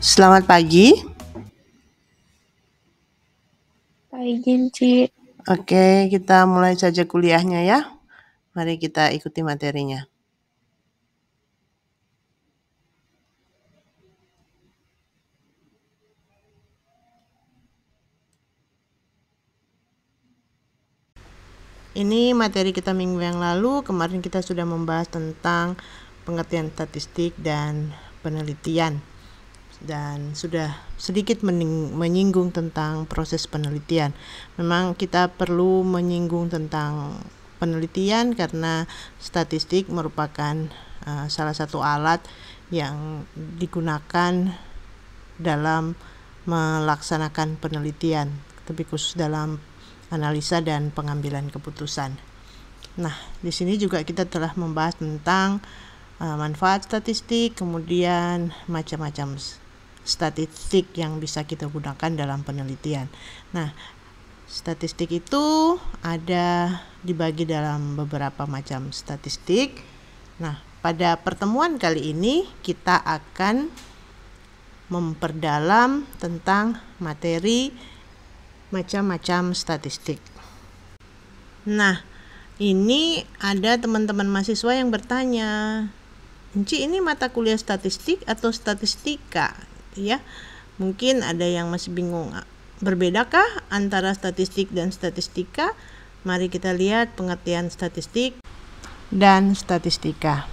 Selamat pagi. Pagi, Ci. Oke, kita mulai saja kuliahnya ya. Mari kita ikuti materinya. Ini materi kita minggu yang lalu, kemarin kita sudah membahas tentang pengertian statistik dan penelitian dan sudah sedikit menyinggung tentang proses penelitian. Memang kita perlu menyinggung tentang penelitian karena statistik merupakan uh, salah satu alat yang digunakan dalam melaksanakan penelitian, tapi khusus dalam analisa dan pengambilan keputusan. Nah, di sini juga kita telah membahas tentang uh, manfaat statistik, kemudian macam-macam statistik yang bisa kita gunakan dalam penelitian. Nah, statistik itu ada dibagi dalam beberapa macam statistik. Nah, pada pertemuan kali ini kita akan memperdalam tentang materi macam-macam statistik. Nah, ini ada teman-teman mahasiswa yang bertanya, Enci ini mata kuliah statistik atau statistika?" gitu ya. Mungkin ada yang masih bingung. Berbedakah antara statistik dan statistika? Mari kita lihat pengertian statistik dan statistika.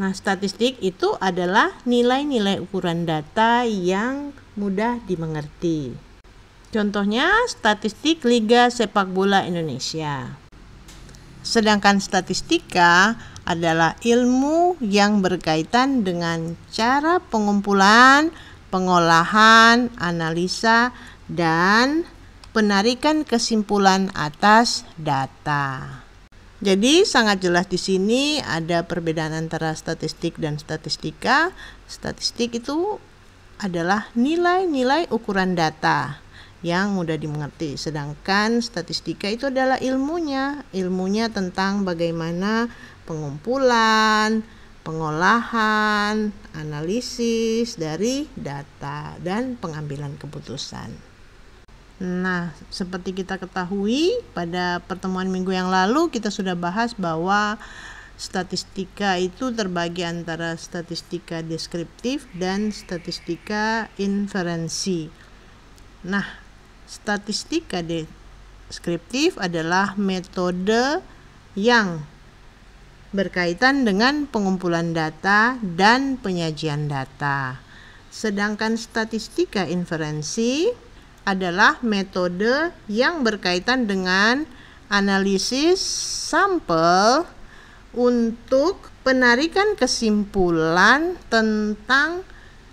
Nah, statistik itu adalah nilai-nilai ukuran data yang mudah dimengerti. Contohnya, statistik Liga Sepak Bola Indonesia. Sedangkan statistika adalah ilmu yang berkaitan dengan cara pengumpulan, pengolahan, analisa, dan penarikan kesimpulan atas data. Jadi sangat jelas di sini ada perbedaan antara statistik dan statistika. Statistik itu adalah nilai-nilai ukuran data yang mudah dimengerti. Sedangkan statistika itu adalah ilmunya, ilmunya tentang bagaimana pengumpulan, pengolahan, analisis dari data, dan pengambilan keputusan. Nah, seperti kita ketahui pada pertemuan minggu yang lalu kita sudah bahas bahwa statistika itu terbagi antara statistika deskriptif dan statistika inferensi. Nah, statistika deskriptif adalah metode yang berkaitan dengan pengumpulan data dan penyajian data. Sedangkan statistika inferensi adalah metode yang berkaitan dengan analisis sampel untuk penarikan kesimpulan tentang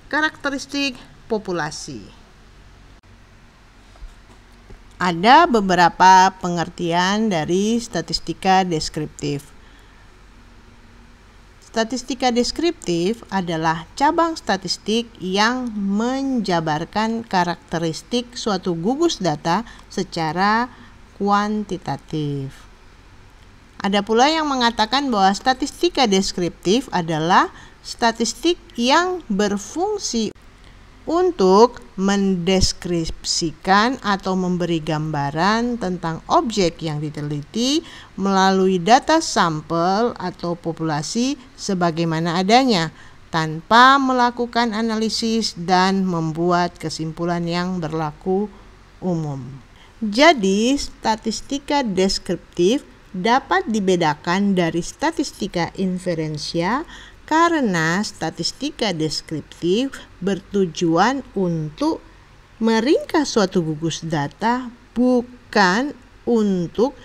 karakteristik populasi. Ada beberapa pengertian dari statistika deskriptif. Statistika deskriptif adalah cabang statistik yang menjabarkan karakteristik suatu gugus data secara kuantitatif. Ada pula yang mengatakan bahwa statistika deskriptif adalah statistik yang berfungsi untuk mendeskripsikan atau memberi gambaran tentang objek yang diteliti melalui data sampel atau populasi sebagaimana adanya tanpa melakukan analisis dan membuat kesimpulan yang berlaku umum. Jadi, statistika deskriptif dapat dibedakan dari statistika inferensia karena statistika deskriptif bertujuan untuk meringkas suatu gugus data bukan untuk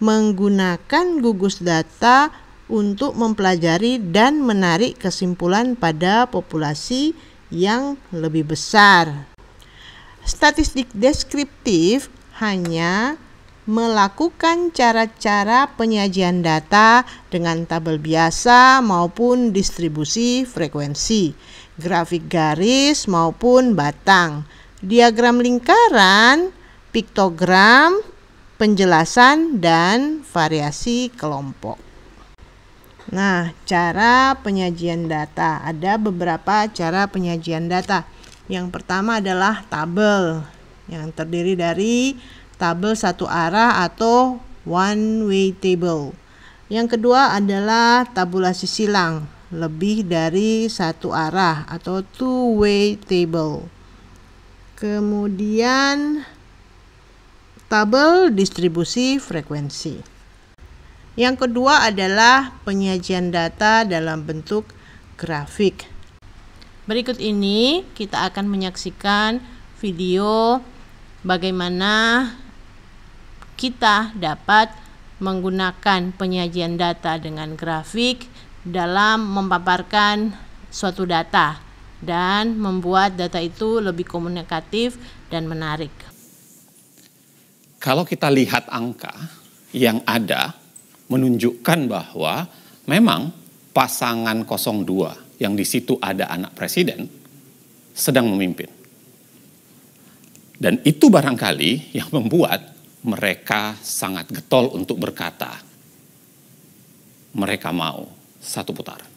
menggunakan gugus data untuk mempelajari dan menarik kesimpulan pada populasi yang lebih besar. Statistik deskriptif hanya melakukan cara-cara penyajian data dengan tabel biasa maupun distribusi frekuensi, grafik garis maupun batang, diagram lingkaran, piktogram, penjelasan dan variasi kelompok. Nah, cara penyajian data ada beberapa cara penyajian data. Yang pertama adalah tabel yang terdiri dari tabel satu arah atau one way table. Yang kedua adalah tabulasi silang lebih dari satu arah atau two way table. Kemudian tabel distribusi frekuensi. Yang kedua adalah penyajian data dalam bentuk grafik. Berikut ini kita akan menyaksikan video bagaimana kita dapat menggunakan penyajian data dengan grafik dalam memaparkan suatu data dan membuat data itu lebih komunikatif dan menarik. Kalau kita lihat angka yang ada menunjukkan bahwa memang pasangan 02 yang di situ ada anak presiden sedang memimpin. Dan itu barangkali yang membuat mereka sangat getol untuk berkata, mereka mau satu putaran.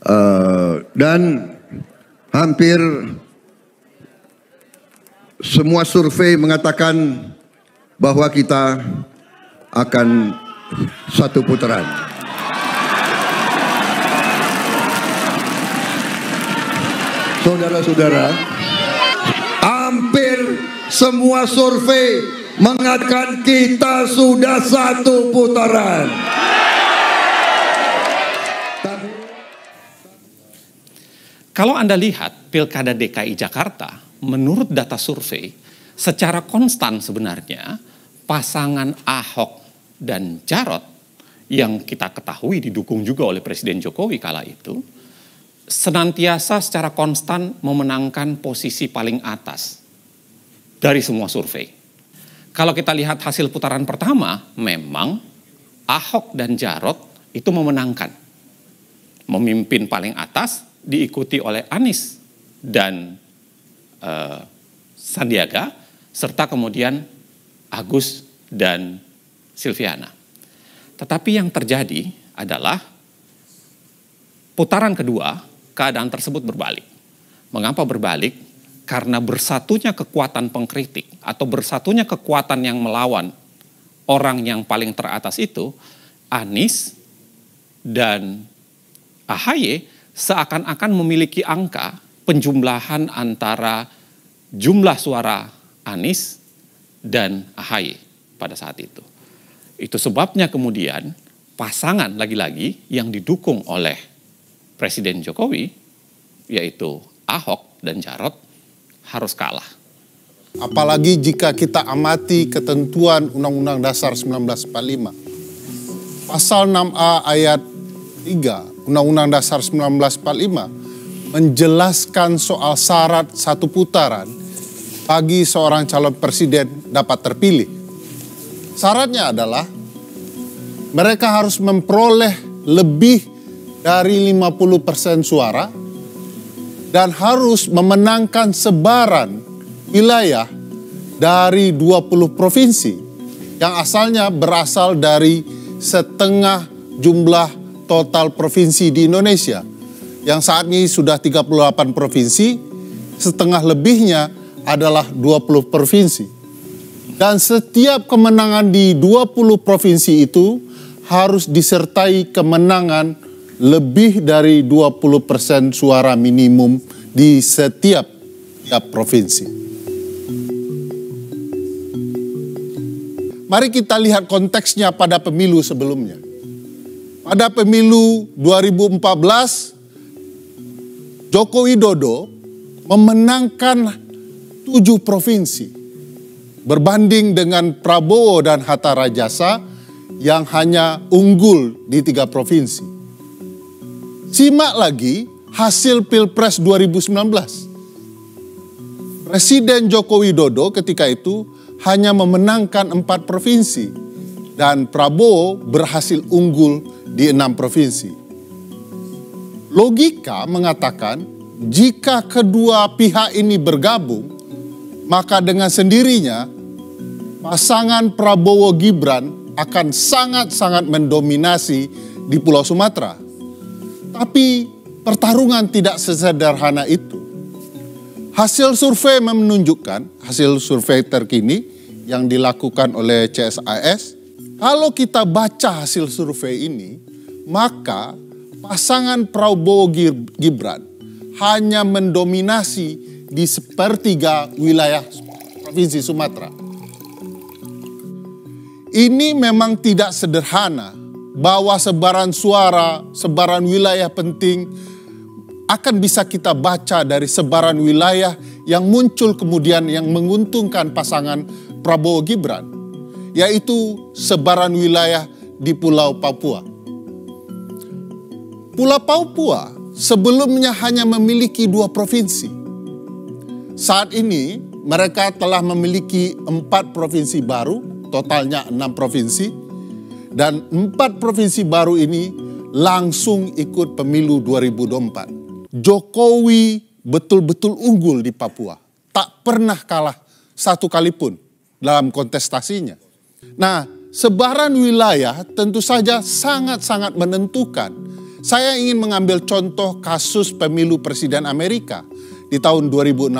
Uh, dan hampir semua survei mengatakan bahwa kita akan satu putaran. Saudara-saudara, hampir semua survei mengatakan kita sudah satu putaran. Kalau Anda lihat Pilkada DKI Jakarta, menurut data survei, secara konstan sebenarnya pasangan Ahok dan Jarot yang kita ketahui didukung juga oleh Presiden Jokowi kala itu, senantiasa secara konstan memenangkan posisi paling atas dari semua survei kalau kita lihat hasil putaran pertama, memang Ahok dan Jarot itu memenangkan. Memimpin paling atas diikuti oleh Anies dan eh, Sandiaga serta kemudian Agus dan Silviana. Tetapi yang terjadi adalah putaran kedua keadaan tersebut berbalik. Mengapa berbalik? Karena bersatunya kekuatan pengkritik atau bersatunya kekuatan yang melawan orang yang paling teratas itu, Anies dan AHY seakan-akan memiliki angka penjumlahan antara jumlah suara Anies dan AHY pada saat itu. Itu sebabnya kemudian pasangan lagi-lagi yang didukung oleh Presiden Jokowi, yaitu Ahok dan Jarot, harus kalah. Apalagi jika kita amati ketentuan Undang-Undang Dasar 1945. Pasal 6A ayat 3 Undang-Undang Dasar 1945 menjelaskan soal syarat satu putaran bagi seorang calon presiden dapat terpilih. Syaratnya adalah mereka harus memperoleh lebih dari 50% suara dan harus memenangkan sebaran wilayah dari 20 provinsi yang asalnya berasal dari setengah jumlah total provinsi di Indonesia yang saat ini sudah 38 provinsi, setengah lebihnya adalah 20 provinsi. Dan setiap kemenangan di 20 provinsi itu harus disertai kemenangan lebih dari 20% suara minimum di setiap tiap provinsi. Mari kita lihat konteksnya pada pemilu sebelumnya. Pada pemilu 2014, Joko Widodo memenangkan tujuh provinsi. Berbanding dengan Prabowo dan Hatta Rajasa yang hanya unggul di tiga provinsi. Simak lagi hasil Pilpres 2019. Presiden Joko Widodo ketika itu hanya memenangkan empat provinsi dan Prabowo berhasil unggul di enam provinsi. Logika mengatakan jika kedua pihak ini bergabung, maka dengan sendirinya pasangan Prabowo Gibran akan sangat-sangat mendominasi di Pulau Sumatera tapi pertarungan tidak sesederhana itu. Hasil survei menunjukkan, hasil survei terkini yang dilakukan oleh CSIS, kalau kita baca hasil survei ini, maka pasangan Prabowo Gibran hanya mendominasi di sepertiga wilayah Provinsi Sumatera. Ini memang tidak sederhana bahwa sebaran suara, sebaran wilayah penting akan bisa kita baca dari sebaran wilayah yang muncul kemudian yang menguntungkan pasangan Prabowo Gibran, yaitu sebaran wilayah di Pulau Papua. Pulau Papua sebelumnya hanya memiliki dua provinsi. Saat ini mereka telah memiliki empat provinsi baru, totalnya enam provinsi dan empat provinsi baru ini langsung ikut pemilu 2024. Jokowi betul-betul unggul di Papua. Tak pernah kalah satu kali pun dalam kontestasinya. Nah, sebaran wilayah tentu saja sangat-sangat menentukan. Saya ingin mengambil contoh kasus pemilu presiden Amerika di tahun 2016.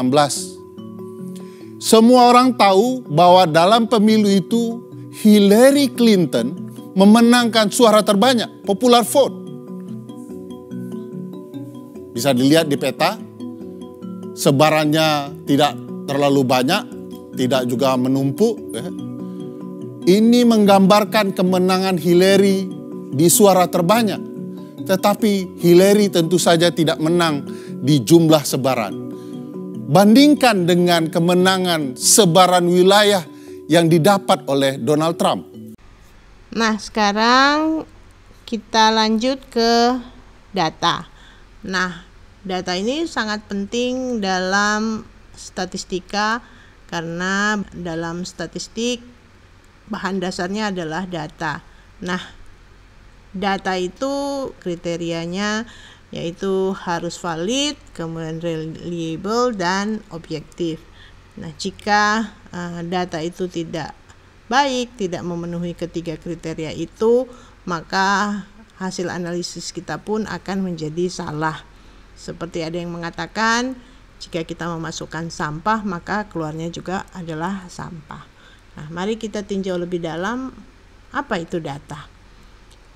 Semua orang tahu bahwa dalam pemilu itu Hillary Clinton memenangkan suara terbanyak, popular vote. Bisa dilihat di peta, sebarannya tidak terlalu banyak, tidak juga menumpuk. Ya. Ini menggambarkan kemenangan Hillary di suara terbanyak. Tetapi Hillary tentu saja tidak menang di jumlah sebaran. Bandingkan dengan kemenangan sebaran wilayah yang didapat oleh Donald Trump. Nah, sekarang kita lanjut ke data. Nah, data ini sangat penting dalam statistika karena dalam statistik bahan dasarnya adalah data. Nah, data itu kriterianya yaitu harus valid, kemudian reliable dan objektif. Nah, jika eh, data itu tidak baik, tidak memenuhi ketiga kriteria itu, maka hasil analisis kita pun akan menjadi salah. Seperti ada yang mengatakan, jika kita memasukkan sampah, maka keluarnya juga adalah sampah. Nah, mari kita tinjau lebih dalam apa itu data.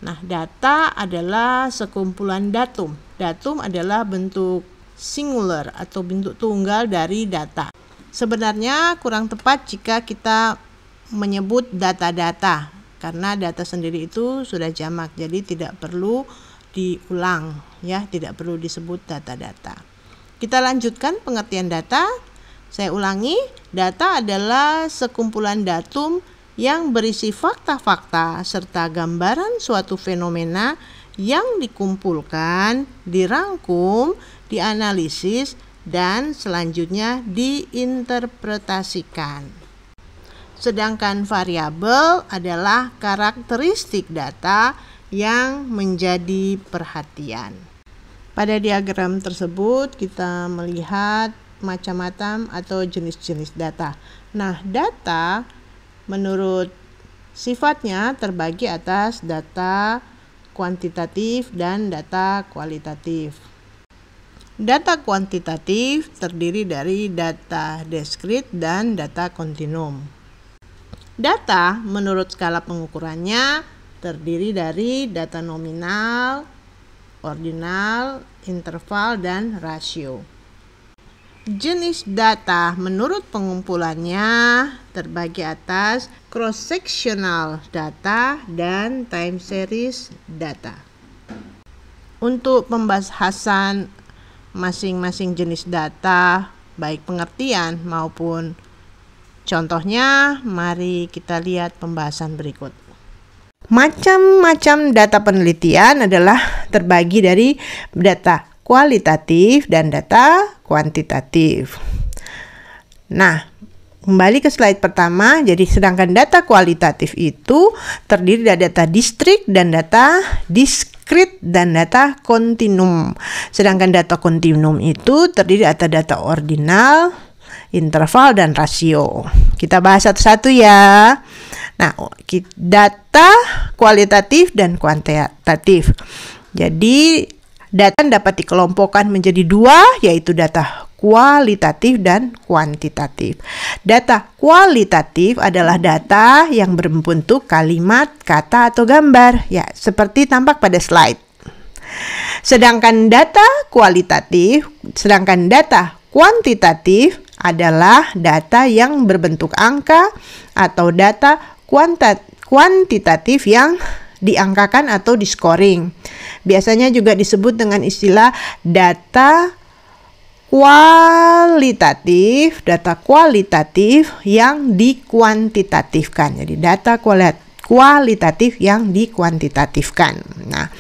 Nah, data adalah sekumpulan datum. Datum adalah bentuk singular atau bentuk tunggal dari data. Sebenarnya kurang tepat jika kita menyebut data-data karena data sendiri itu sudah jamak jadi tidak perlu diulang ya tidak perlu disebut data-data kita lanjutkan pengertian data saya ulangi data adalah sekumpulan datum yang berisi fakta-fakta serta gambaran suatu fenomena yang dikumpulkan, dirangkum, dianalisis, dan selanjutnya diinterpretasikan. Sedangkan variabel adalah karakteristik data yang menjadi perhatian. Pada diagram tersebut kita melihat macam-macam atau jenis-jenis data. Nah, data menurut sifatnya terbagi atas data kuantitatif dan data kualitatif. Data kuantitatif terdiri dari data diskrit dan data kontinum. Data menurut skala pengukurannya terdiri dari data nominal, ordinal, interval, dan rasio. Jenis data menurut pengumpulannya terbagi atas cross-sectional data dan time series data. Untuk pembahasan masing-masing jenis data, baik pengertian maupun Contohnya, mari kita lihat pembahasan berikut. Macam-macam data penelitian adalah terbagi dari data kualitatif dan data kuantitatif. Nah, kembali ke slide pertama, jadi sedangkan data kualitatif itu terdiri dari data distrik dan data diskrit dan data kontinum. Sedangkan data kontinum itu terdiri atas data ordinal, interval, dan rasio. Kita bahas satu-satu ya. Nah, data kualitatif dan kuantitatif. Jadi, data dapat dikelompokkan menjadi dua, yaitu data kualitatif dan kuantitatif. Data kualitatif adalah data yang berbentuk kalimat, kata, atau gambar, ya, seperti tampak pada slide. Sedangkan data kualitatif, sedangkan data kuantitatif adalah data yang berbentuk angka atau data kuantitatif yang diangkakan atau diskoring. Biasanya juga disebut dengan istilah data kualitatif, data kualitatif yang dikuantitatifkan. Jadi data kualitatif yang dikuantitatifkan. Nah,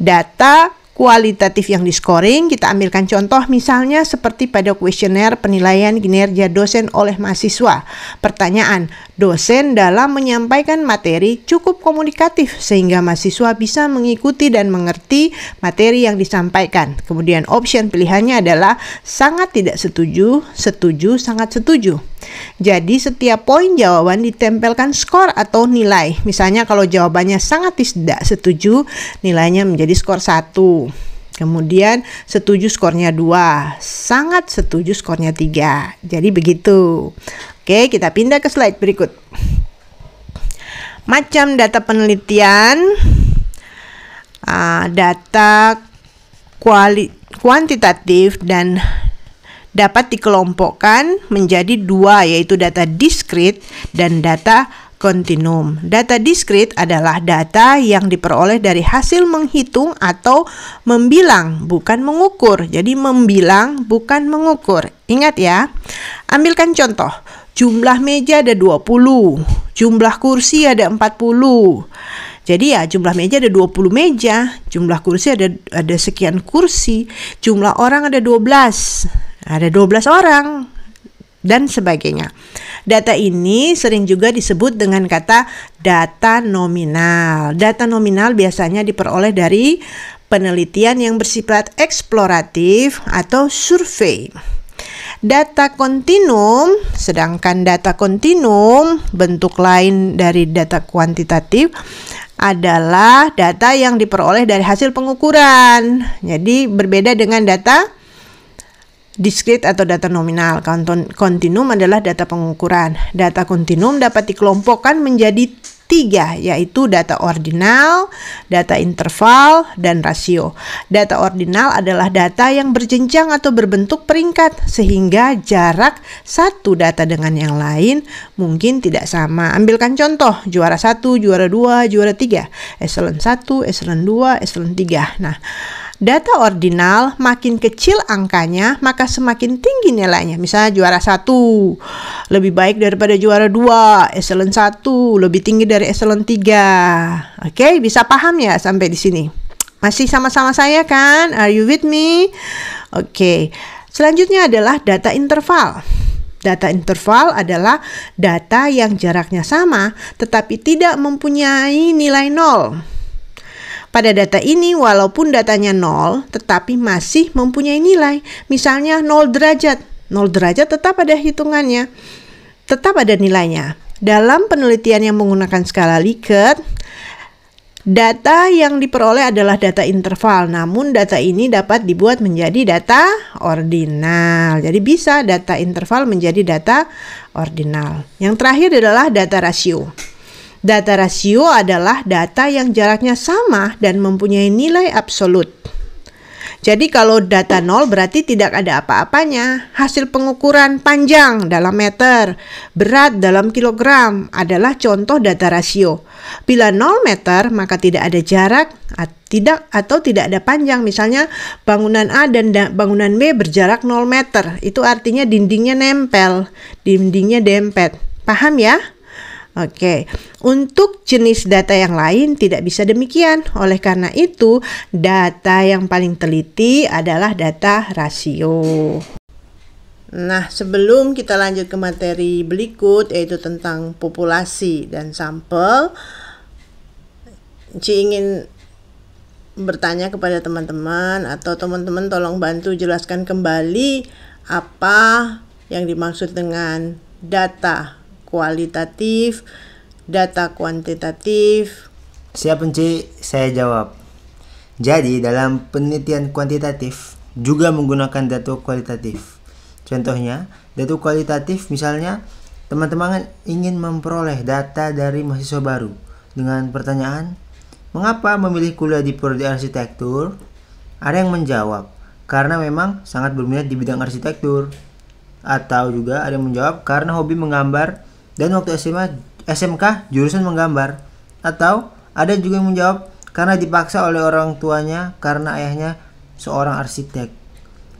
data kualitatif yang di scoring. Kita ambilkan contoh misalnya seperti pada kuesioner penilaian kinerja dosen oleh mahasiswa. Pertanyaan, dosen dalam menyampaikan materi cukup komunikatif sehingga mahasiswa bisa mengikuti dan mengerti materi yang disampaikan. Kemudian option pilihannya adalah sangat tidak setuju, setuju, sangat setuju. Jadi setiap poin jawaban ditempelkan skor atau nilai. Misalnya kalau jawabannya sangat tidak setuju, nilainya menjadi skor 1. Kemudian setuju skornya 2, sangat setuju skornya 3. Jadi begitu. Oke, kita pindah ke slide berikut. Macam data penelitian, uh, data kuali kuantitatif dan dapat dikelompokkan menjadi dua yaitu data diskrit dan data kontinum. Data diskrit adalah data yang diperoleh dari hasil menghitung atau membilang, bukan mengukur. Jadi membilang bukan mengukur. Ingat ya. Ambilkan contoh. Jumlah meja ada 20, jumlah kursi ada 40. Jadi ya jumlah meja ada 20 meja, jumlah kursi ada ada sekian kursi, jumlah orang ada 12 ada 12 orang dan sebagainya. Data ini sering juga disebut dengan kata data nominal. Data nominal biasanya diperoleh dari penelitian yang bersifat eksploratif atau survei. Data kontinum, sedangkan data kontinum bentuk lain dari data kuantitatif adalah data yang diperoleh dari hasil pengukuran. Jadi berbeda dengan data Discrete atau data nominal kontinum adalah data pengukuran. Data kontinum dapat dikelompokkan menjadi tiga, yaitu data ordinal, data interval, dan rasio. Data ordinal adalah data yang berjenjang atau berbentuk peringkat, sehingga jarak satu data dengan yang lain mungkin tidak sama. Ambilkan contoh, juara satu, juara dua, juara tiga, eselon satu, eselon dua, eselon tiga. Nah, Data ordinal makin kecil angkanya maka semakin tinggi nilainya. Misalnya juara satu lebih baik daripada juara dua, eselon satu lebih tinggi dari eselon tiga. Oke, bisa paham ya sampai di sini? Masih sama-sama saya kan? Are you with me? Oke. Selanjutnya adalah data interval. Data interval adalah data yang jaraknya sama tetapi tidak mempunyai nilai nol. Pada data ini, walaupun datanya nol, tetapi masih mempunyai nilai. Misalnya 0 derajat. 0 derajat tetap ada hitungannya. Tetap ada nilainya. Dalam penelitian yang menggunakan skala Likert, Data yang diperoleh adalah data interval, namun data ini dapat dibuat menjadi data ordinal. Jadi bisa data interval menjadi data ordinal. Yang terakhir adalah data rasio. Data rasio adalah data yang jaraknya sama dan mempunyai nilai absolut. Jadi kalau data nol berarti tidak ada apa-apanya. Hasil pengukuran panjang dalam meter, berat dalam kilogram adalah contoh data rasio. Bila nol meter maka tidak ada jarak tidak atau tidak ada panjang. Misalnya bangunan A dan bangunan B berjarak nol meter. Itu artinya dindingnya nempel, dindingnya dempet. Paham ya? Oke, untuk jenis data yang lain tidak bisa demikian. Oleh karena itu, data yang paling teliti adalah data rasio. Nah, sebelum kita lanjut ke materi berikut yaitu tentang populasi dan sampel, Ci ingin bertanya kepada teman-teman atau teman-teman tolong bantu jelaskan kembali apa yang dimaksud dengan data kualitatif, data kuantitatif. Siap, Enci. Saya jawab. Jadi, dalam penelitian kuantitatif juga menggunakan data kualitatif. Contohnya, data kualitatif misalnya teman-teman ingin memperoleh data dari mahasiswa baru dengan pertanyaan, mengapa memilih kuliah di prodi arsitektur? Ada yang menjawab, karena memang sangat berminat di bidang arsitektur. Atau juga ada yang menjawab karena hobi menggambar dan waktu SMA, SMK jurusan menggambar. Atau ada juga yang menjawab karena dipaksa oleh orang tuanya karena ayahnya seorang arsitek.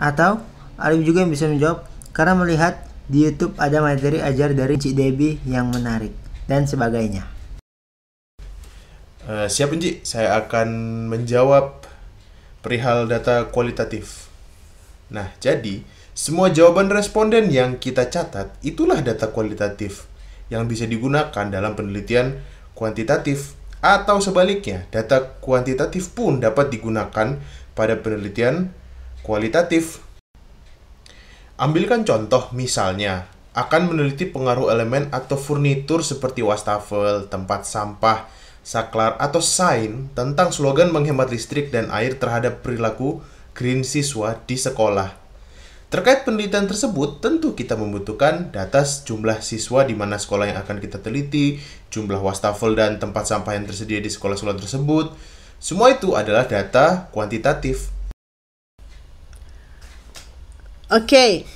Atau ada juga yang bisa menjawab karena melihat di YouTube ada materi ajar dari Cik Debi yang menarik dan sebagainya. Uh, siap Enci, saya akan menjawab perihal data kualitatif. Nah, jadi semua jawaban responden yang kita catat itulah data kualitatif yang bisa digunakan dalam penelitian kuantitatif atau sebaliknya, data kuantitatif pun dapat digunakan pada penelitian kualitatif. Ambilkan contoh misalnya, akan meneliti pengaruh elemen atau furnitur seperti wastafel, tempat sampah, saklar, atau sign tentang slogan menghemat listrik dan air terhadap perilaku green siswa di sekolah. Terkait penelitian tersebut, tentu kita membutuhkan data jumlah siswa di mana sekolah yang akan kita teliti, jumlah wastafel dan tempat sampah yang tersedia di sekolah-sekolah tersebut. Semua itu adalah data kuantitatif. Oke,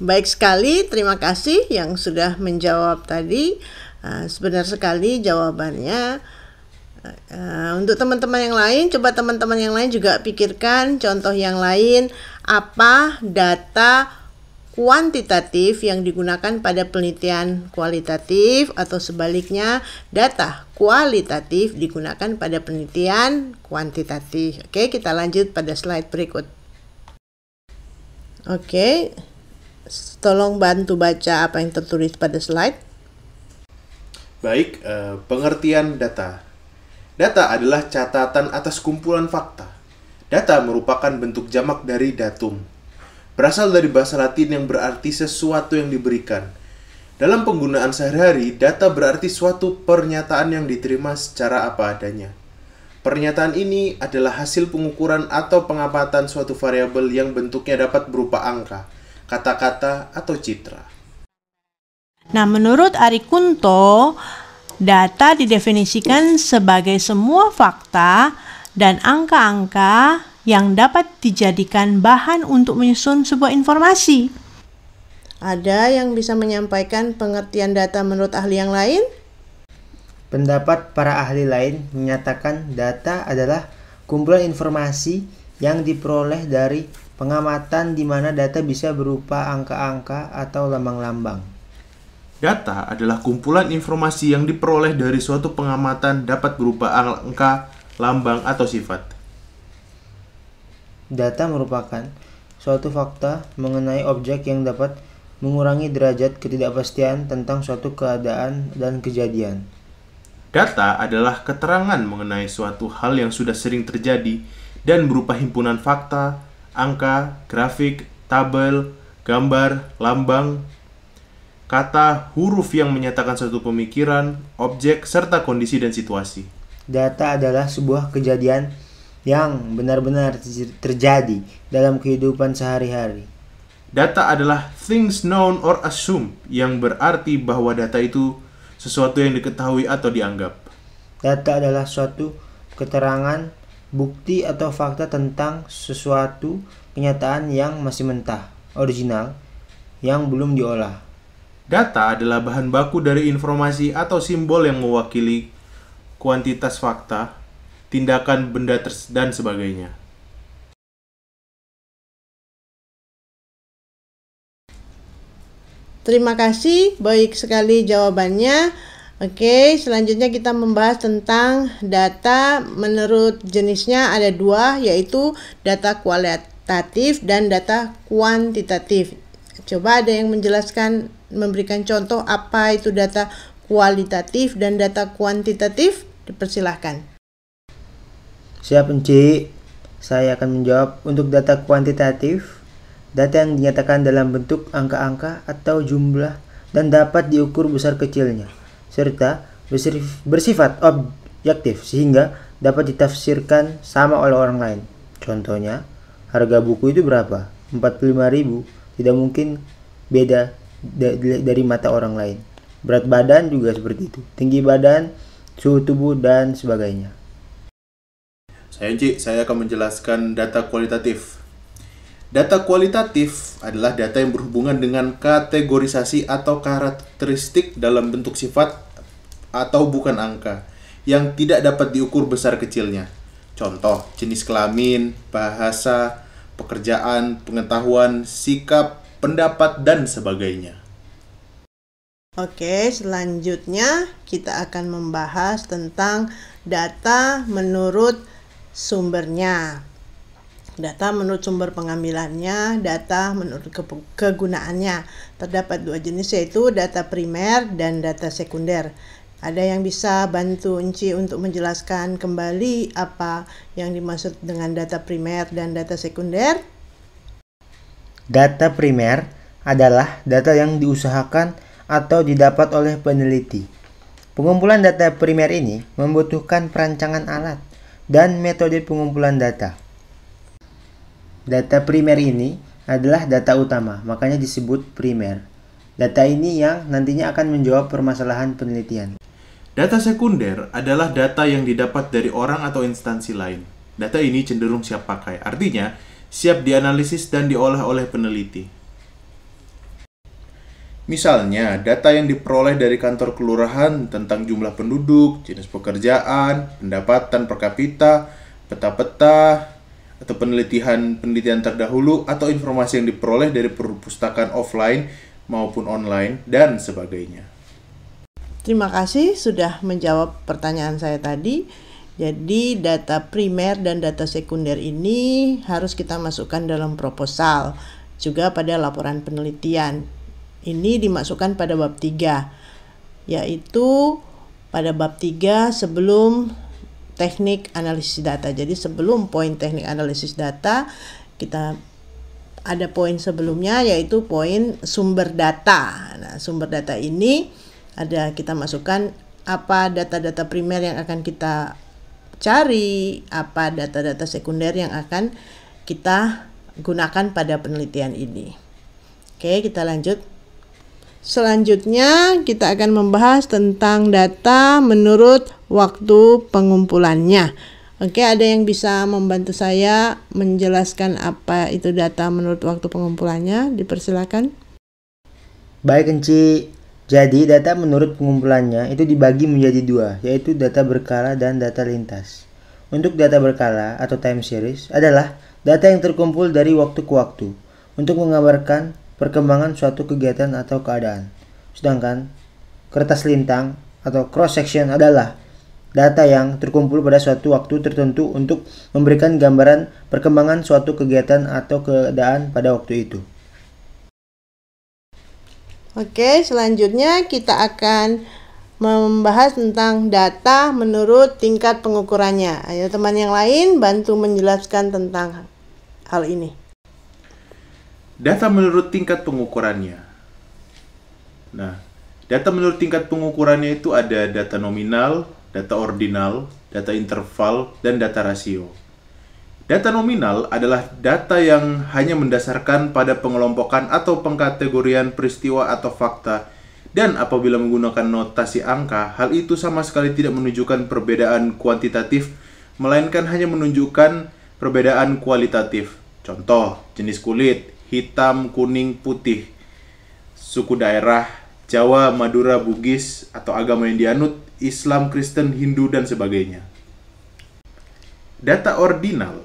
baik sekali. Terima kasih yang sudah menjawab tadi. Uh, sebenar sekali jawabannya. Ah, untuk teman-teman yang lain, coba teman-teman yang lain juga pikirkan contoh yang lain apa data kuantitatif yang digunakan pada penelitian kualitatif atau sebaliknya data kualitatif digunakan pada penelitian kuantitatif. Oke, kita lanjut pada slide berikut. Oke. Tolong bantu baca apa yang tertulis pada slide. Baik, eh, pengertian data. Data adalah catatan atas kumpulan fakta Data merupakan bentuk jamak dari datum. Berasal dari bahasa Latin yang berarti sesuatu yang diberikan. Dalam penggunaan sehari-hari, data berarti suatu pernyataan yang diterima secara apa adanya. Pernyataan ini adalah hasil pengukuran atau pengamatan suatu variabel yang bentuknya dapat berupa angka, kata-kata, atau citra. Nah, menurut Ari Kunto, data didefinisikan sebagai semua fakta dan angka-angka yang dapat dijadikan bahan untuk menyusun sebuah informasi. Ada yang bisa menyampaikan pengertian data menurut ahli yang lain? Pendapat para ahli lain menyatakan data adalah kumpulan informasi yang diperoleh dari pengamatan di mana data bisa berupa angka-angka atau lambang-lambang. Data adalah kumpulan informasi yang diperoleh dari suatu pengamatan dapat berupa angka, lambang, atau sifat. Data merupakan suatu fakta mengenai objek yang dapat mengurangi derajat ketidakpastian tentang suatu keadaan dan kejadian. Data adalah keterangan mengenai suatu hal yang sudah sering terjadi dan berupa himpunan fakta, angka, grafik, tabel, gambar, lambang, kata, huruf yang menyatakan suatu pemikiran, objek, serta kondisi dan situasi data adalah sebuah kejadian yang benar-benar terjadi dalam kehidupan sehari-hari. Data adalah things known or assumed yang berarti bahwa data itu sesuatu yang diketahui atau dianggap. Data adalah suatu keterangan, bukti atau fakta tentang sesuatu kenyataan yang masih mentah, original, yang belum diolah. Data adalah bahan baku dari informasi atau simbol yang mewakili kuantitas fakta, tindakan benda dan sebagainya. Terima kasih, baik sekali jawabannya. Oke, selanjutnya kita membahas tentang data menurut jenisnya ada dua, yaitu data kualitatif dan data kuantitatif. Coba ada yang menjelaskan, memberikan contoh apa itu data kualitatif dan data kuantitatif? Dipersilahkan. Siap, Enci. Saya akan menjawab untuk data kuantitatif. Data yang dinyatakan dalam bentuk angka-angka atau jumlah dan dapat diukur besar kecilnya, serta bersifat objektif sehingga dapat ditafsirkan sama oleh orang lain. Contohnya, harga buku itu berapa? 45.000. Tidak mungkin beda dari mata orang lain. Berat badan juga seperti itu. Tinggi badan, suhu tubuh, dan sebagainya. Saya Ji, saya akan menjelaskan data kualitatif. Data kualitatif adalah data yang berhubungan dengan kategorisasi atau karakteristik dalam bentuk sifat atau bukan angka yang tidak dapat diukur besar kecilnya. Contoh, jenis kelamin, bahasa, pekerjaan, pengetahuan, sikap, pendapat, dan sebagainya. Oke, selanjutnya kita akan membahas tentang data menurut sumbernya. Data menurut sumber pengambilannya, data menurut ke kegunaannya. Terdapat dua jenis yaitu data primer dan data sekunder. Ada yang bisa bantu Enci untuk menjelaskan kembali apa yang dimaksud dengan data primer dan data sekunder? Data primer adalah data yang diusahakan atau didapat oleh peneliti. Pengumpulan data primer ini membutuhkan perancangan alat dan metode pengumpulan data. Data primer ini adalah data utama, makanya disebut primer. Data ini yang nantinya akan menjawab permasalahan penelitian. Data sekunder adalah data yang didapat dari orang atau instansi lain. Data ini cenderung siap pakai, artinya siap dianalisis dan diolah oleh peneliti. Misalnya, data yang diperoleh dari kantor kelurahan tentang jumlah penduduk, jenis pekerjaan, pendapatan per kapita, peta-peta, atau penelitian-penelitian terdahulu, atau informasi yang diperoleh dari perpustakaan offline maupun online, dan sebagainya. Terima kasih sudah menjawab pertanyaan saya tadi. Jadi data primer dan data sekunder ini harus kita masukkan dalam proposal, juga pada laporan penelitian ini dimasukkan pada bab 3 yaitu pada bab 3 sebelum teknik analisis data. Jadi sebelum poin teknik analisis data kita ada poin sebelumnya yaitu poin sumber data. Nah, sumber data ini ada kita masukkan apa data-data primer yang akan kita cari, apa data-data sekunder yang akan kita gunakan pada penelitian ini. Oke, kita lanjut Selanjutnya kita akan membahas tentang data menurut waktu pengumpulannya. Oke, ada yang bisa membantu saya menjelaskan apa itu data menurut waktu pengumpulannya? Dipersilakan. Baik, Enci. Jadi, data menurut pengumpulannya itu dibagi menjadi dua, yaitu data berkala dan data lintas. Untuk data berkala atau time series adalah data yang terkumpul dari waktu ke waktu untuk menggambarkan perkembangan suatu kegiatan atau keadaan. Sedangkan kertas lintang atau cross section adalah data yang terkumpul pada suatu waktu tertentu untuk memberikan gambaran perkembangan suatu kegiatan atau keadaan pada waktu itu. Oke, selanjutnya kita akan membahas tentang data menurut tingkat pengukurannya. Ayo teman yang lain bantu menjelaskan tentang hal ini. Data menurut tingkat pengukurannya. Nah, data menurut tingkat pengukurannya itu ada data nominal, data ordinal, data interval, dan data rasio. Data nominal adalah data yang hanya mendasarkan pada pengelompokan atau pengkategorian peristiwa atau fakta, dan apabila menggunakan notasi angka, hal itu sama sekali tidak menunjukkan perbedaan kuantitatif, melainkan hanya menunjukkan perbedaan kualitatif. Contoh, jenis kulit, hitam, kuning, putih. Suku daerah Jawa, Madura, Bugis, atau agama yang dianut, Islam, Kristen, Hindu, dan sebagainya. Data ordinal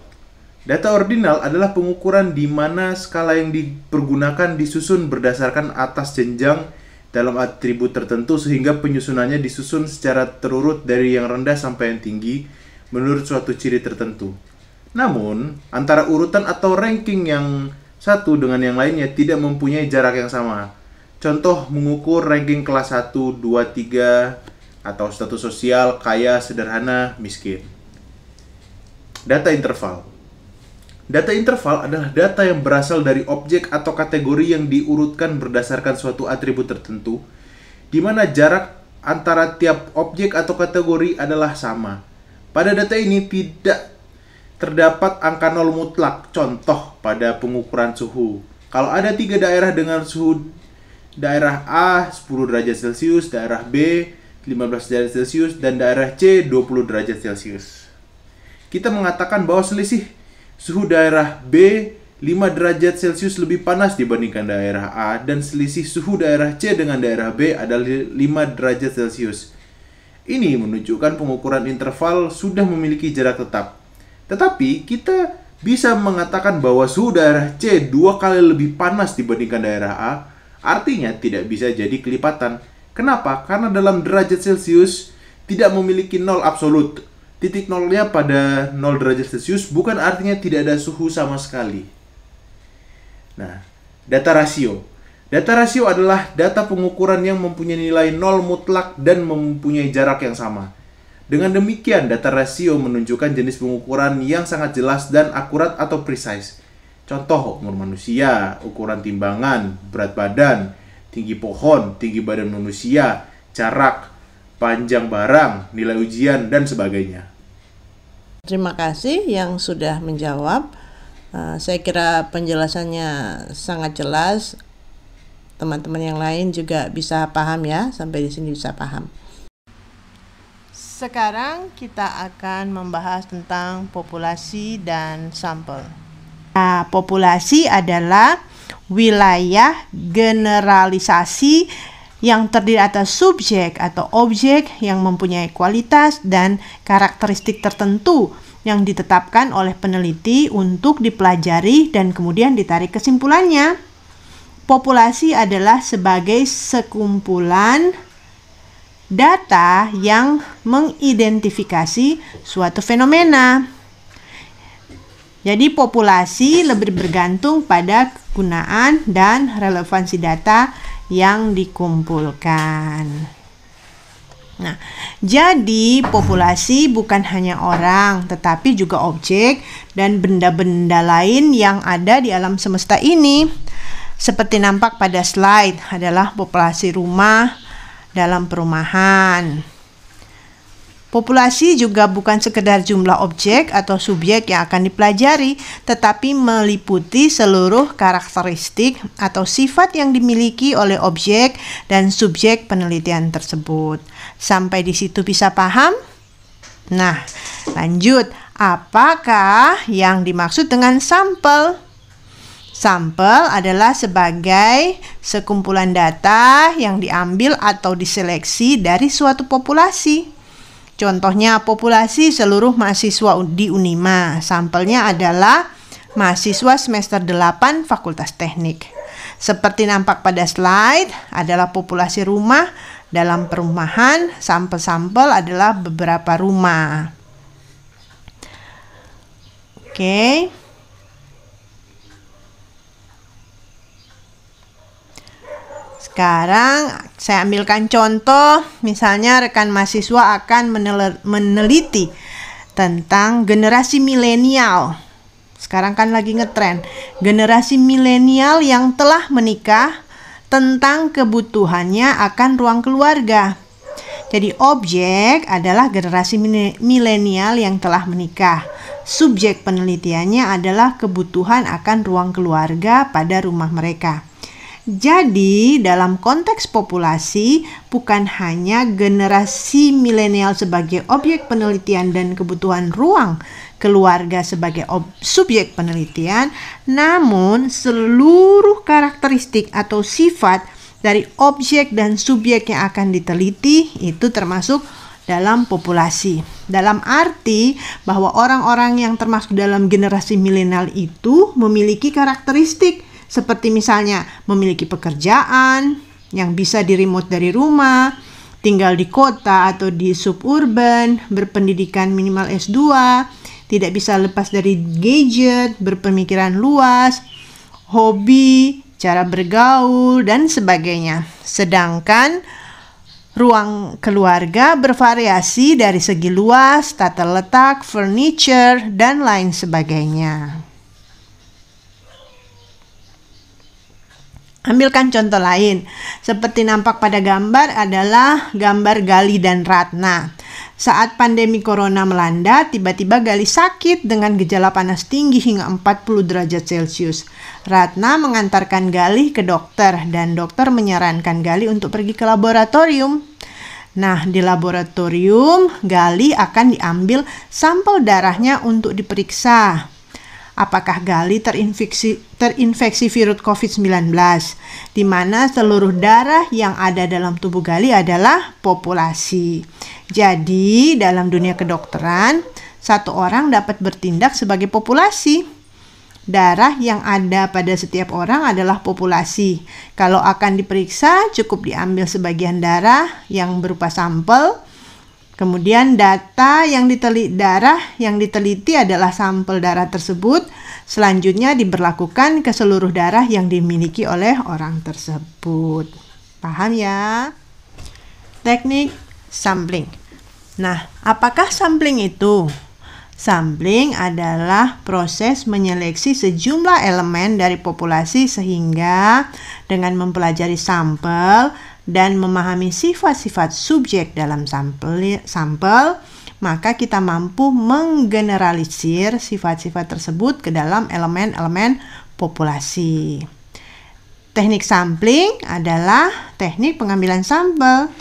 Data ordinal adalah pengukuran di mana skala yang dipergunakan disusun berdasarkan atas jenjang dalam atribut tertentu sehingga penyusunannya disusun secara terurut dari yang rendah sampai yang tinggi menurut suatu ciri tertentu. Namun, antara urutan atau ranking yang satu dengan yang lainnya tidak mempunyai jarak yang sama. Contoh mengukur ranking kelas 1, 2, 3 atau status sosial, kaya, sederhana, miskin. Data interval. Data interval adalah data yang berasal dari objek atau kategori yang diurutkan berdasarkan suatu atribut tertentu, di mana jarak antara tiap objek atau kategori adalah sama. Pada data ini tidak terdapat angka nol mutlak contoh pada pengukuran suhu. Kalau ada tiga daerah dengan suhu daerah A 10 derajat Celcius, daerah B 15 derajat Celcius, dan daerah C 20 derajat Celcius. Kita mengatakan bahwa selisih suhu daerah B 5 derajat Celcius lebih panas dibandingkan daerah A dan selisih suhu daerah C dengan daerah B adalah 5 derajat Celcius. Ini menunjukkan pengukuran interval sudah memiliki jarak tetap tetapi kita bisa mengatakan bahwa suhu daerah C dua kali lebih panas dibandingkan daerah A, artinya tidak bisa jadi kelipatan. Kenapa? Karena dalam derajat Celcius tidak memiliki nol absolut. Titik nolnya pada nol derajat Celcius bukan artinya tidak ada suhu sama sekali. Nah, data rasio. Data rasio adalah data pengukuran yang mempunyai nilai nol mutlak dan mempunyai jarak yang sama. Dengan demikian, data rasio menunjukkan jenis pengukuran yang sangat jelas dan akurat atau precise. Contoh, umur manusia, ukuran timbangan, berat badan, tinggi pohon, tinggi badan manusia, jarak, panjang barang, nilai ujian, dan sebagainya. Terima kasih yang sudah menjawab. Uh, saya kira penjelasannya sangat jelas. Teman-teman yang lain juga bisa paham ya, sampai di sini bisa paham. Sekarang kita akan membahas tentang populasi dan sampel. Nah, populasi adalah wilayah generalisasi yang terdiri atas subjek atau objek yang mempunyai kualitas dan karakteristik tertentu yang ditetapkan oleh peneliti untuk dipelajari dan kemudian ditarik kesimpulannya. Populasi adalah sebagai sekumpulan data yang mengidentifikasi suatu fenomena. Jadi populasi lebih bergantung pada kegunaan dan relevansi data yang dikumpulkan. Nah, jadi populasi bukan hanya orang, tetapi juga objek dan benda-benda lain yang ada di alam semesta ini. Seperti nampak pada slide adalah populasi rumah, dalam perumahan. Populasi juga bukan sekedar jumlah objek atau subjek yang akan dipelajari, tetapi meliputi seluruh karakteristik atau sifat yang dimiliki oleh objek dan subjek penelitian tersebut. Sampai di situ bisa paham? Nah, lanjut. Apakah yang dimaksud dengan sampel? Sampel adalah sebagai sekumpulan data yang diambil atau diseleksi dari suatu populasi. Contohnya populasi seluruh mahasiswa di Unima. Sampelnya adalah mahasiswa semester 8 Fakultas Teknik. Seperti nampak pada slide, adalah populasi rumah dalam perumahan, sampel-sampel adalah beberapa rumah. Oke. Okay. Sekarang saya ambilkan contoh, misalnya rekan mahasiswa akan meneliti tentang generasi milenial. Sekarang kan lagi ngetren, generasi milenial yang telah menikah tentang kebutuhannya akan ruang keluarga. Jadi objek adalah generasi milenial yang telah menikah. Subjek penelitiannya adalah kebutuhan akan ruang keluarga pada rumah mereka. Jadi, dalam konteks populasi, bukan hanya generasi milenial sebagai objek penelitian dan kebutuhan ruang keluarga sebagai subjek penelitian, namun seluruh karakteristik atau sifat dari objek dan subjek yang akan diteliti itu termasuk dalam populasi. Dalam arti bahwa orang-orang yang termasuk dalam generasi milenial itu memiliki karakteristik seperti misalnya memiliki pekerjaan yang bisa di remote dari rumah, tinggal di kota atau di suburban, berpendidikan minimal S2, tidak bisa lepas dari gadget, berpemikiran luas, hobi, cara bergaul, dan sebagainya. Sedangkan ruang keluarga bervariasi dari segi luas, tata letak, furniture, dan lain sebagainya. Ambilkan contoh lain, seperti nampak pada gambar adalah gambar Gali dan Ratna. Saat pandemi corona melanda, tiba-tiba Gali sakit dengan gejala panas tinggi hingga 40 derajat Celcius. Ratna mengantarkan Gali ke dokter dan dokter menyarankan Gali untuk pergi ke laboratorium. Nah, di laboratorium, Gali akan diambil sampel darahnya untuk diperiksa apakah Gali terinfeksi, terinfeksi virus COVID-19, di mana seluruh darah yang ada dalam tubuh Gali adalah populasi. Jadi, dalam dunia kedokteran, satu orang dapat bertindak sebagai populasi. Darah yang ada pada setiap orang adalah populasi. Kalau akan diperiksa, cukup diambil sebagian darah yang berupa sampel Kemudian data yang diteliti darah yang diteliti adalah sampel darah tersebut. Selanjutnya diberlakukan ke seluruh darah yang dimiliki oleh orang tersebut. Paham ya? Teknik sampling. Nah, apakah sampling itu? Sampling adalah proses menyeleksi sejumlah elemen dari populasi sehingga dengan mempelajari sampel dan memahami sifat-sifat subjek dalam sampel, sampel maka kita mampu menggeneralisir sifat-sifat tersebut ke dalam elemen-elemen populasi. Teknik sampling adalah teknik pengambilan sampel,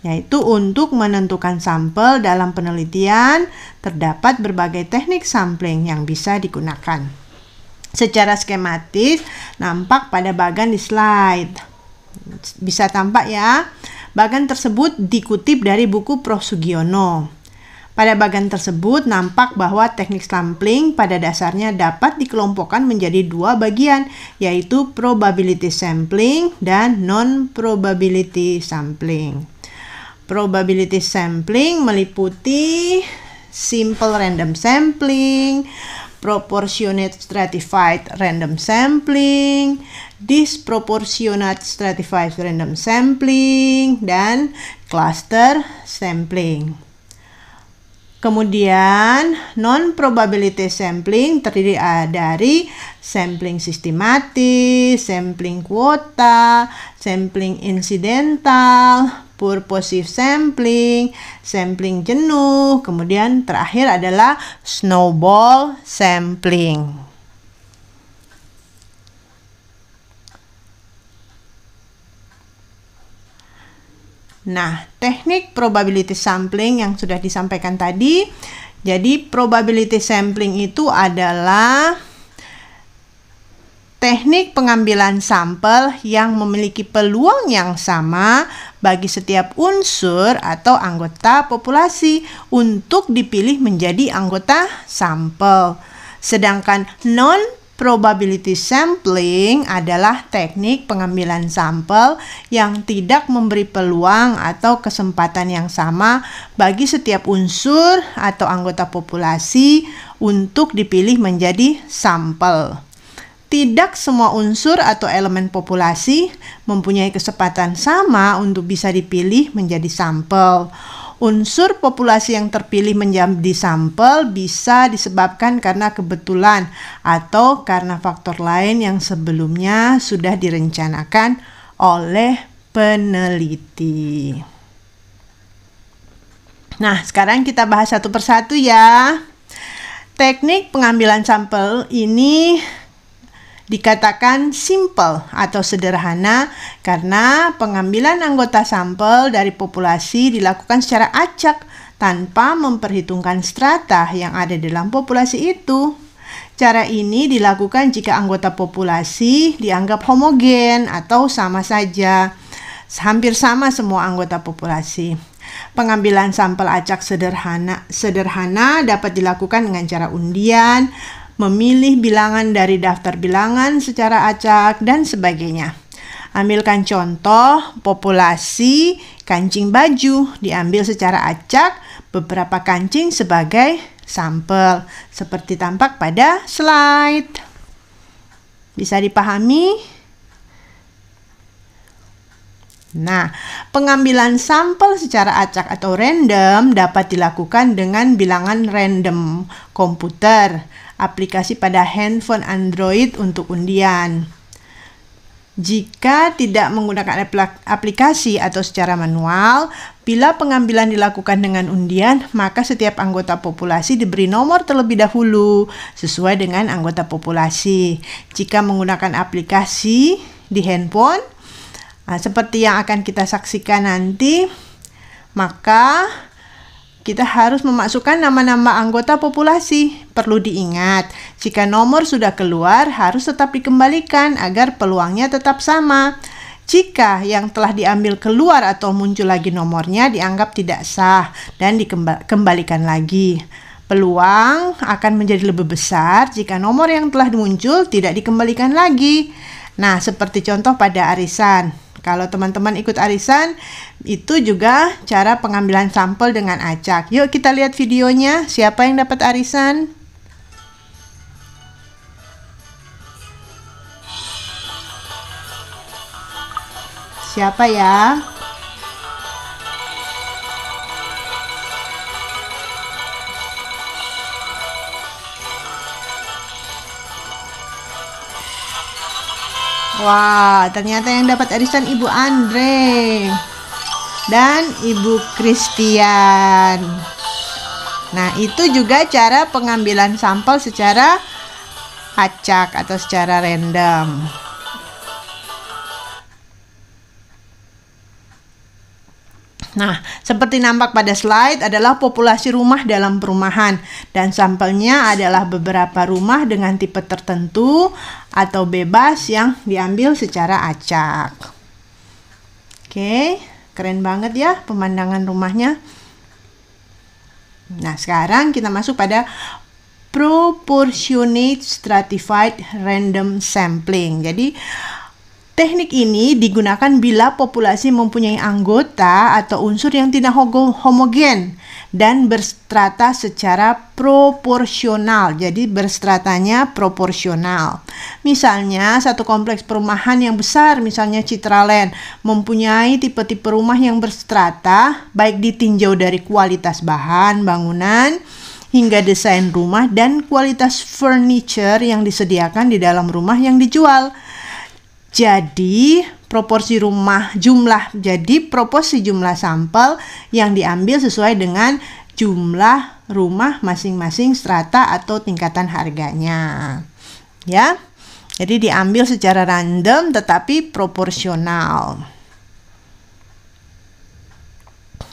yaitu untuk menentukan sampel dalam penelitian terdapat berbagai teknik sampling yang bisa digunakan. Secara skematis nampak pada bagan di slide. Bisa tampak ya. Bagan tersebut dikutip dari buku Prof. Sugiono. Pada bagan tersebut nampak bahwa teknik sampling pada dasarnya dapat dikelompokkan menjadi dua bagian, yaitu probability sampling dan non-probability sampling. Probability sampling meliputi simple random sampling, proportionate stratified random sampling, disproportionate stratified random sampling, dan cluster sampling. Kemudian, non-probability sampling terdiri eh, dari sampling sistematis, sampling kuota, sampling insidental, purposive sampling, sampling jenuh, kemudian terakhir adalah snowball sampling. Nah, teknik probability sampling yang sudah disampaikan tadi. Jadi, probability sampling itu adalah Teknik pengambilan sampel yang memiliki peluang yang sama bagi setiap unsur atau anggota populasi untuk dipilih menjadi anggota sampel. Sedangkan non probability sampling adalah teknik pengambilan sampel yang tidak memberi peluang atau kesempatan yang sama bagi setiap unsur atau anggota populasi untuk dipilih menjadi sampel. Tidak semua unsur atau elemen populasi mempunyai kesempatan sama untuk bisa dipilih menjadi sampel. Unsur populasi yang terpilih menjadi sampel bisa disebabkan karena kebetulan atau karena faktor lain yang sebelumnya sudah direncanakan oleh peneliti. Nah, sekarang kita bahas satu persatu ya. Teknik pengambilan sampel ini dikatakan simple atau sederhana karena pengambilan anggota sampel dari populasi dilakukan secara acak tanpa memperhitungkan strata yang ada dalam populasi itu. Cara ini dilakukan jika anggota populasi dianggap homogen atau sama saja, hampir sama semua anggota populasi. Pengambilan sampel acak sederhana sederhana dapat dilakukan dengan cara undian, memilih bilangan dari daftar bilangan secara acak, dan sebagainya. Ambilkan contoh populasi kancing baju diambil secara acak beberapa kancing sebagai sampel seperti tampak pada slide. Bisa dipahami? Nah, pengambilan sampel secara acak atau random dapat dilakukan dengan bilangan random komputer aplikasi pada handphone Android untuk undian. Jika tidak menggunakan aplikasi atau secara manual, bila pengambilan dilakukan dengan undian, maka setiap anggota populasi diberi nomor terlebih dahulu sesuai dengan anggota populasi. Jika menggunakan aplikasi di handphone, ah, seperti yang akan kita saksikan nanti, maka kita harus memasukkan nama-nama anggota populasi. Perlu diingat, jika nomor sudah keluar harus tetap dikembalikan agar peluangnya tetap sama. Jika yang telah diambil keluar atau muncul lagi nomornya dianggap tidak sah dan dikembalikan lagi. Peluang akan menjadi lebih besar jika nomor yang telah muncul tidak dikembalikan lagi. Nah, seperti contoh pada arisan. Kalau teman-teman ikut arisan, itu juga cara pengambilan sampel dengan acak. Yuk kita lihat videonya, siapa yang dapat arisan? Siapa ya? Wah, ternyata yang dapat arisan Ibu Andre dan Ibu Christian. Nah, itu juga cara pengambilan sampel secara acak atau secara random. Nah, seperti nampak pada slide adalah populasi rumah dalam perumahan dan sampelnya adalah beberapa rumah dengan tipe tertentu atau bebas yang diambil secara acak. Oke, keren banget ya pemandangan rumahnya. Nah, sekarang kita masuk pada proportionate stratified random sampling. Jadi, Teknik ini digunakan bila populasi mempunyai anggota atau unsur yang tidak homogen dan berstrata secara proporsional. Jadi berstratanya proporsional. Misalnya satu kompleks perumahan yang besar, misalnya Citraland, mempunyai tipe-tipe rumah yang berstrata baik ditinjau dari kualitas bahan bangunan, hingga desain rumah dan kualitas furniture yang disediakan di dalam rumah yang dijual. Jadi proporsi rumah jumlah jadi proporsi jumlah sampel yang diambil sesuai dengan jumlah rumah masing-masing strata atau tingkatan harganya. Ya. Jadi diambil secara random tetapi proporsional.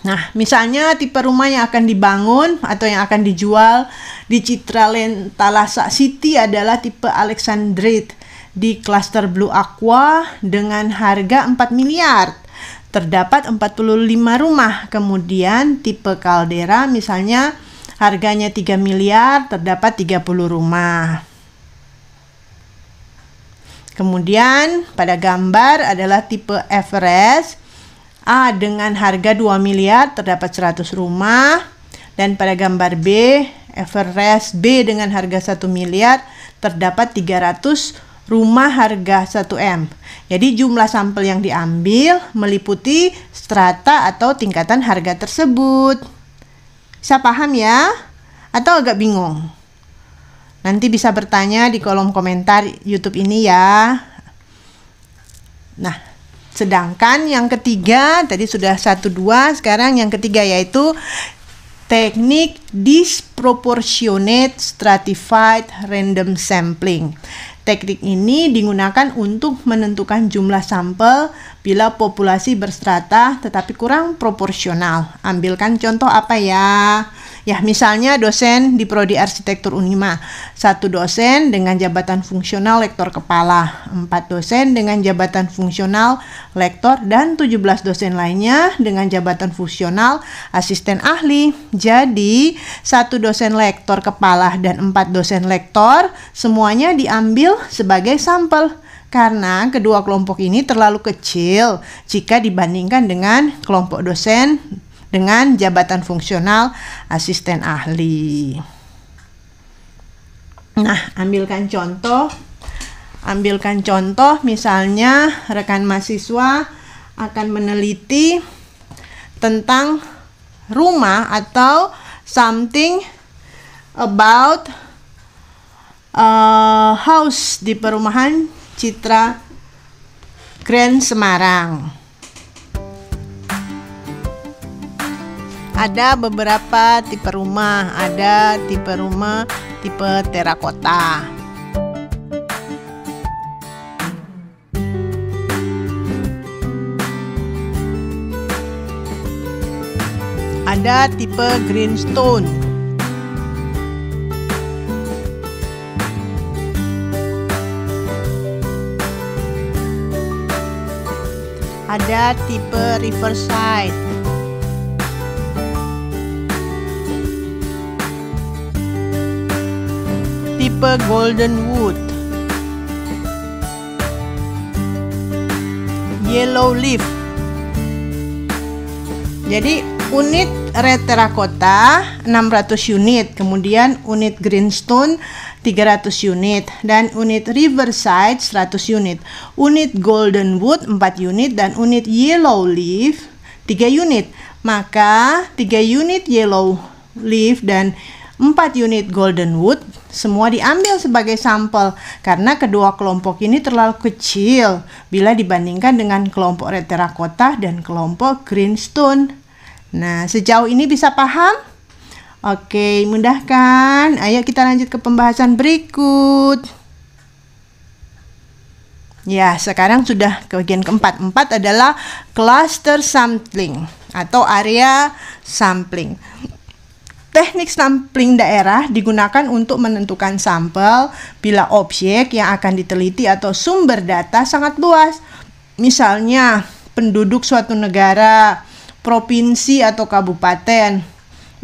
Nah, misalnya tipe rumah yang akan dibangun atau yang akan dijual di Citraland Talasa City adalah tipe Alexandrite di klaster Blue Aqua dengan harga 4 miliar. Terdapat 45 rumah. Kemudian tipe kaldera misalnya harganya 3 miliar, terdapat 30 rumah. Kemudian pada gambar adalah tipe Everest A dengan harga 2 miliar terdapat 100 rumah dan pada gambar B Everest B dengan harga 1 miliar terdapat 300 rumah harga 1 M. Jadi jumlah sampel yang diambil meliputi strata atau tingkatan harga tersebut. Bisa paham ya? Atau agak bingung? Nanti bisa bertanya di kolom komentar YouTube ini ya. Nah, sedangkan yang ketiga tadi sudah satu dua, sekarang yang ketiga yaitu teknik disproportionate stratified random sampling. Teknik ini digunakan untuk menentukan jumlah sampel bila populasi berstrata tetapi kurang proporsional. Ambilkan contoh apa ya? Ya, misalnya dosen di prodi arsitektur Unima, satu dosen dengan jabatan fungsional lektor kepala, empat dosen dengan jabatan fungsional lektor dan 17 dosen lainnya dengan jabatan fungsional asisten ahli. Jadi, satu dosen lektor kepala dan empat dosen lektor semuanya diambil sebagai sampel karena kedua kelompok ini terlalu kecil jika dibandingkan dengan kelompok dosen dengan jabatan fungsional asisten ahli. Nah, ambilkan contoh ambilkan contoh misalnya rekan mahasiswa akan meneliti tentang rumah atau something about uh, house di perumahan Citra Grand Semarang. ada beberapa tipe rumah, ada tipe rumah tipe terakota. Ada tipe greenstone. Ada tipe riverside. pa Golden Wood Yellow Leaf Jadi unit red terracotta 600 unit, kemudian unit greenstone 300 unit dan unit riverside 100 unit. Unit golden wood 4 unit dan unit yellow leaf 3 unit. Maka 3 unit yellow leaf dan 4 unit golden wood semua diambil sebagai sampel karena kedua kelompok ini terlalu kecil bila dibandingkan dengan kelompok red terracotta dan kelompok greenstone. Nah, sejauh ini bisa paham? Oke, mudah kan? Ayo kita lanjut ke pembahasan berikut. Ya, sekarang sudah ke bagian keempat. Empat adalah cluster sampling atau area sampling. Teknik sampling daerah digunakan untuk menentukan sampel bila objek yang akan diteliti atau sumber data sangat luas. Misalnya, penduduk suatu negara, provinsi atau kabupaten.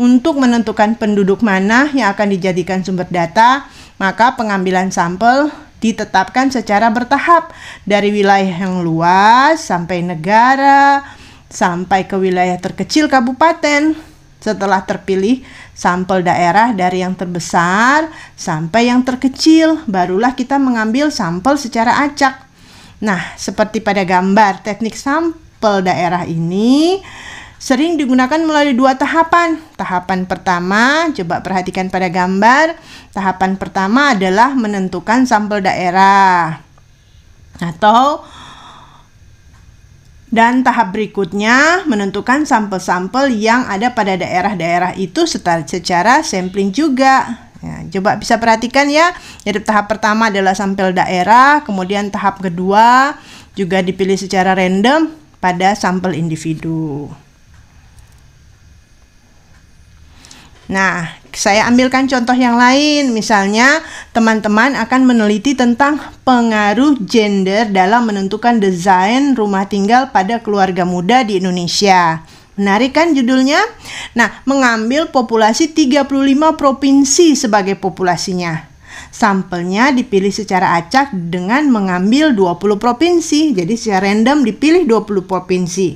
Untuk menentukan penduduk mana yang akan dijadikan sumber data, maka pengambilan sampel ditetapkan secara bertahap dari wilayah yang luas sampai negara, sampai ke wilayah terkecil kabupaten setelah terpilih sampel daerah dari yang terbesar sampai yang terkecil, barulah kita mengambil sampel secara acak. Nah, seperti pada gambar, teknik sampel daerah ini sering digunakan melalui dua tahapan. Tahapan pertama, coba perhatikan pada gambar. Tahapan pertama adalah menentukan sampel daerah atau dan tahap berikutnya menentukan sampel-sampel yang ada pada daerah-daerah itu secara, secara sampling juga. Ya, coba bisa perhatikan ya, jadi tahap pertama adalah sampel daerah, kemudian tahap kedua juga dipilih secara random pada sampel individu. Nah, saya ambilkan contoh yang lain, misalnya teman-teman akan meneliti tentang pengaruh gender dalam menentukan desain rumah tinggal pada keluarga muda di Indonesia. Menarik kan judulnya? Nah, mengambil populasi 35 provinsi sebagai populasinya. Sampelnya dipilih secara acak dengan mengambil 20 provinsi, jadi secara random dipilih 20 provinsi.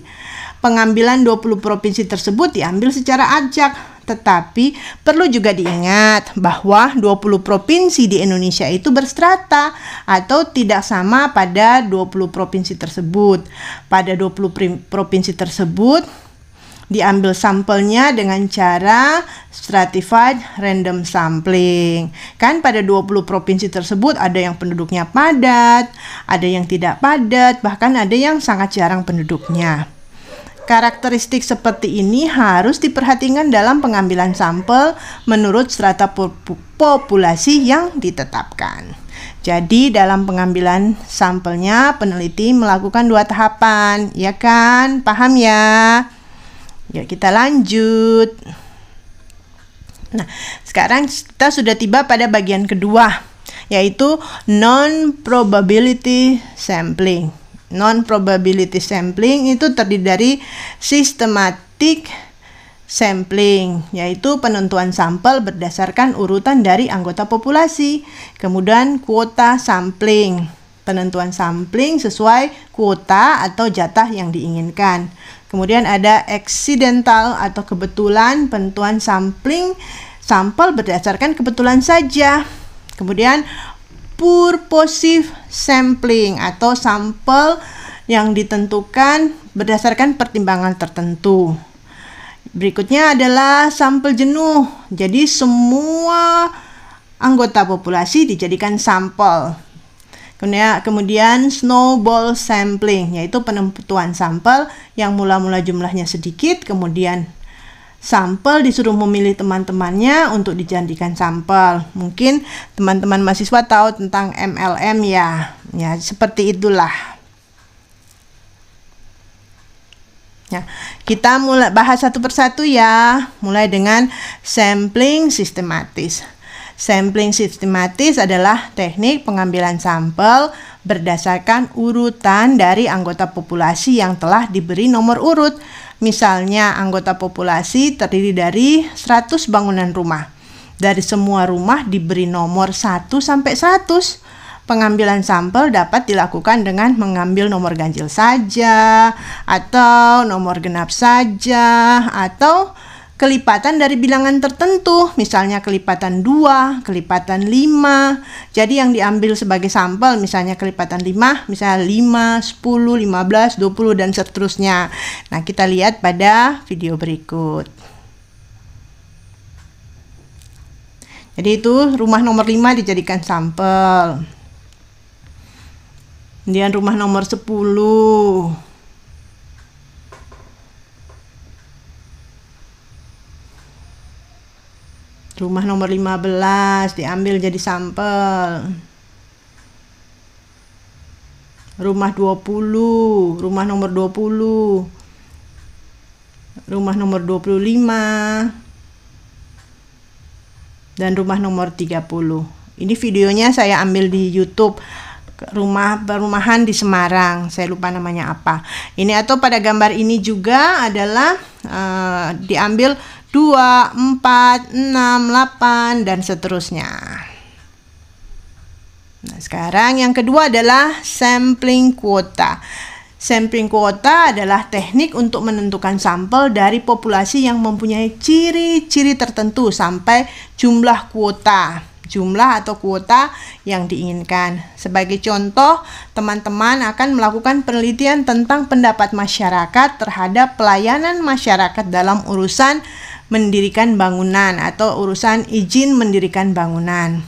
Pengambilan 20 provinsi tersebut diambil secara acak, tetapi perlu juga diingat bahwa 20 provinsi di Indonesia itu berstrata atau tidak sama pada 20 provinsi tersebut. Pada 20 provinsi tersebut diambil sampelnya dengan cara stratified random sampling. Kan pada 20 provinsi tersebut ada yang penduduknya padat, ada yang tidak padat, bahkan ada yang sangat jarang penduduknya. Karakteristik seperti ini harus diperhatikan dalam pengambilan sampel menurut strata populasi yang ditetapkan. Jadi dalam pengambilan sampelnya peneliti melakukan dua tahapan, ya kan? Paham ya? Ya kita lanjut. Nah, sekarang kita sudah tiba pada bagian kedua, yaitu non probability sampling Non probability sampling itu terdiri dari systematic sampling, yaitu penentuan sampel berdasarkan urutan dari anggota populasi. Kemudian kuota sampling, penentuan sampling sesuai kuota atau jatah yang diinginkan. Kemudian ada accidental atau kebetulan penentuan sampling sampel berdasarkan kebetulan saja. Kemudian purposive sampling atau sampel yang ditentukan berdasarkan pertimbangan tertentu. Berikutnya adalah sampel jenuh. Jadi semua anggota populasi dijadikan sampel. Kemudian, kemudian snowball sampling yaitu penentuan sampel yang mula-mula jumlahnya sedikit kemudian sampel disuruh memilih teman-temannya untuk dijadikan sampel. Mungkin teman-teman mahasiswa tahu tentang MLM ya. Ya, seperti itulah. Ya, kita mulai bahas satu persatu ya. Mulai dengan sampling sistematis. Sampling sistematis adalah teknik pengambilan sampel berdasarkan urutan dari anggota populasi yang telah diberi nomor urut. Misalnya anggota populasi terdiri dari 100 bangunan rumah. Dari semua rumah diberi nomor 1 sampai 100. Pengambilan sampel dapat dilakukan dengan mengambil nomor ganjil saja atau nomor genap saja atau kelipatan dari bilangan tertentu, misalnya kelipatan 2, kelipatan 5. Jadi yang diambil sebagai sampel misalnya kelipatan 5, misalnya 5, 10, 15, 20 dan seterusnya. Nah, kita lihat pada video berikut. Jadi itu rumah nomor 5 dijadikan sampel. Kemudian rumah nomor 10. Rumah nomor 15 diambil jadi sampel. Rumah 20, rumah nomor 20. Rumah nomor 25 dan rumah nomor 30. Ini videonya saya ambil di YouTube rumah perumahan di Semarang. Saya lupa namanya apa. Ini atau pada gambar ini juga adalah uh, diambil 2, 4, 6, 8, dan seterusnya. Nah, sekarang yang kedua adalah sampling kuota. Sampling kuota adalah teknik untuk menentukan sampel dari populasi yang mempunyai ciri-ciri tertentu sampai jumlah kuota jumlah atau kuota yang diinginkan. Sebagai contoh, teman-teman akan melakukan penelitian tentang pendapat masyarakat terhadap pelayanan masyarakat dalam urusan mendirikan bangunan atau urusan izin mendirikan bangunan.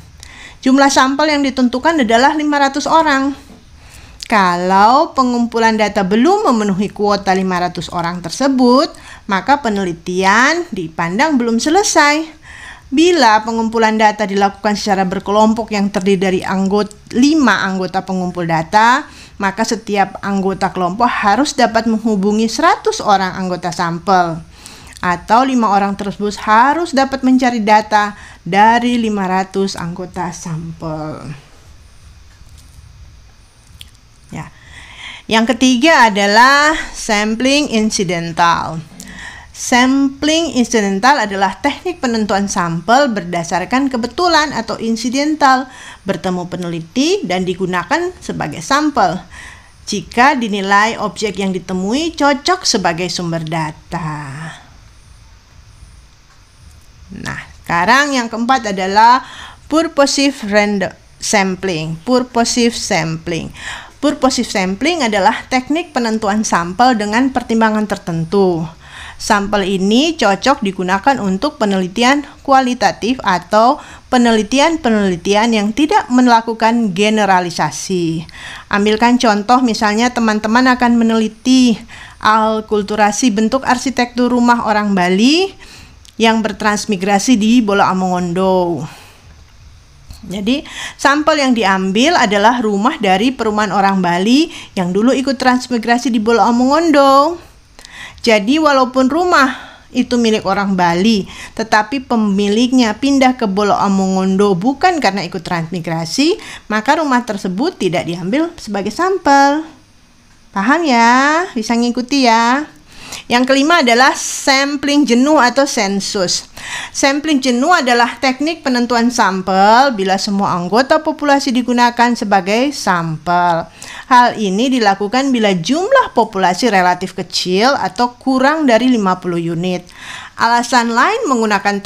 Jumlah sampel yang ditentukan adalah 500 orang. Kalau pengumpulan data belum memenuhi kuota 500 orang tersebut, maka penelitian dipandang belum selesai. Bila pengumpulan data dilakukan secara berkelompok yang terdiri dari anggota 5 anggota pengumpul data, maka setiap anggota kelompok harus dapat menghubungi 100 orang anggota sampel atau lima orang tersebut harus dapat mencari data dari 500 anggota sampel. Ya. Yang ketiga adalah sampling incidental. Sampling incidental adalah teknik penentuan sampel berdasarkan kebetulan atau insidental bertemu peneliti dan digunakan sebagai sampel jika dinilai objek yang ditemui cocok sebagai sumber data. Nah, sekarang yang keempat adalah purposive random sampling. Purposive sampling. Purposive sampling adalah teknik penentuan sampel dengan pertimbangan tertentu. Sampel ini cocok digunakan untuk penelitian kualitatif atau penelitian-penelitian yang tidak melakukan generalisasi. Ambilkan contoh misalnya teman-teman akan meneliti alkulturasi bentuk arsitektur rumah orang Bali yang bertransmigrasi di Bolo Amongondo. Jadi, sampel yang diambil adalah rumah dari perumahan orang Bali yang dulu ikut transmigrasi di Bolo Amongondo. Jadi, walaupun rumah itu milik orang Bali, tetapi pemiliknya pindah ke Bolo Amongondo bukan karena ikut transmigrasi, maka rumah tersebut tidak diambil sebagai sampel. Paham ya? Bisa ngikuti ya? Yang kelima adalah sampling jenuh atau sensus. Sampling jenuh adalah teknik penentuan sampel bila semua anggota populasi digunakan sebagai sampel. Hal ini dilakukan bila jumlah populasi relatif kecil atau kurang dari 50 unit. Alasan lain menggunakan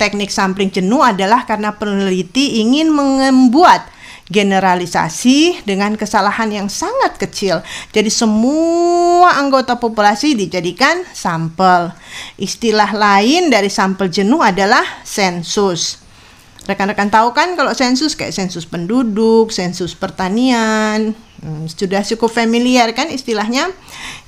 teknik sampling jenuh adalah karena peneliti ingin membuat generalisasi dengan kesalahan yang sangat kecil. Jadi semua anggota populasi dijadikan sampel. Istilah lain dari sampel jenuh adalah sensus. Rekan-rekan tahu kan kalau sensus kayak sensus penduduk, sensus pertanian, hmm, sudah cukup familiar kan istilahnya.